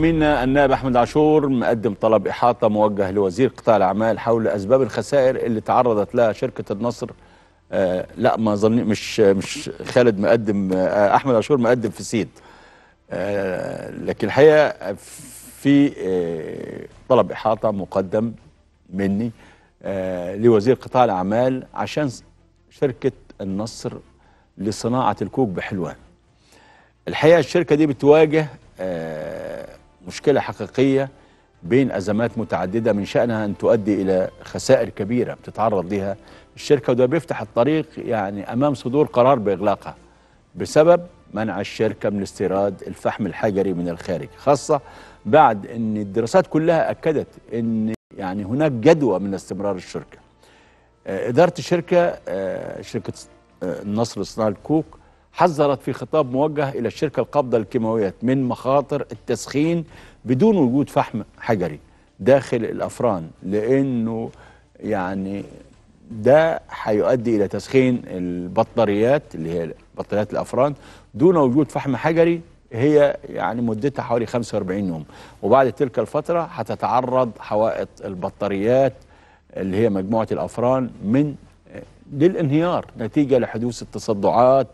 من النائب احمد عاشور مقدم طلب احاطه موجه لوزير قطاع الاعمال حول اسباب الخسائر اللي تعرضت لها شركه النصر آه لا ما ظني مش مش خالد مقدم آه احمد عاشور مقدم في سيد آه لكن الحقيقه في آه طلب احاطه مقدم مني آه لوزير قطاع الاعمال عشان شركه النصر لصناعه الكوك بحلوان الحقيقه الشركه دي بتواجه آه مشكلة حقيقية بين أزمات متعددة من شأنها أن تؤدي إلى خسائر كبيرة بتتعرض لها الشركة وده بيفتح الطريق يعني أمام صدور قرار بإغلاقها بسبب منع الشركة من استيراد الفحم الحجري من الخارج خاصة بعد أن الدراسات كلها أكدت أن يعني هناك جدوى من استمرار الشركة آه، إدارة الشركة آه، شركة النصر آه، لصناعة الكوك حذرت في خطاب موجه إلى الشركة القابضة للكيماويات من مخاطر التسخين بدون وجود فحم حجري داخل الأفران لأنه يعني ده هيؤدي إلى تسخين البطاريات اللي هي بطاريات الأفران دون وجود فحم حجري هي يعني مدتها حوالي 45 يوم وبعد تلك الفترة هتتعرض حوائط البطاريات اللي هي مجموعة الأفران من للانهيار نتيجة لحدوث التصدعات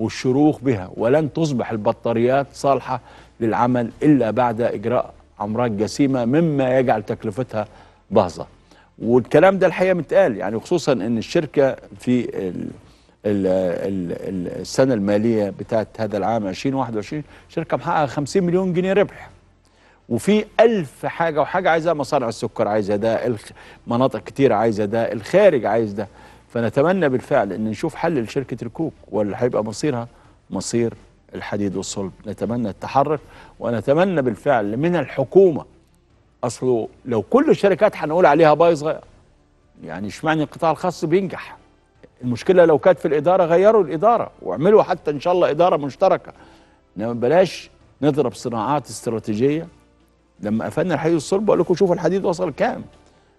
والشروخ بها ولن تصبح البطاريات صالحة للعمل إلا بعد إجراء عمرات جسيمة مما يجعل تكلفتها باهظة والكلام ده الحقيقة متقال يعني خصوصا أن الشركة في السنة المالية بتاعت هذا العام 2021 شركة محققة 50 مليون جنيه ربح وفي ألف حاجة وحاجة عايزة مصانع السكر عايزة ده مناطق كتير عايزة ده الخارج عايز ده فنتمنى بالفعل ان نشوف حل لشركه الكوك واللي هيبقى مصيرها مصير الحديد والصلب نتمنى التحرك ونتمنى بالفعل من الحكومه اصله لو كل الشركات هنقول عليها بايظه يعني اشمعنى القطاع الخاص بينجح المشكله لو كانت في الاداره غيروا الاداره واعملوا حتى ان شاء الله اداره مشتركه انما بلاش نضرب صناعات استراتيجيه لما قفلنا الحديد والصلب بقول لكم شوفوا الحديد وصل كام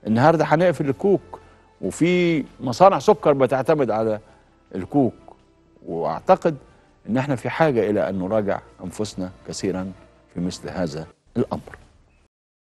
النهارده هنقفل الكوك وفي مصانع سكر بتعتمد على الكوك واعتقد ان احنا في حاجه الى ان نراجع انفسنا كثيرا في مثل هذا الامر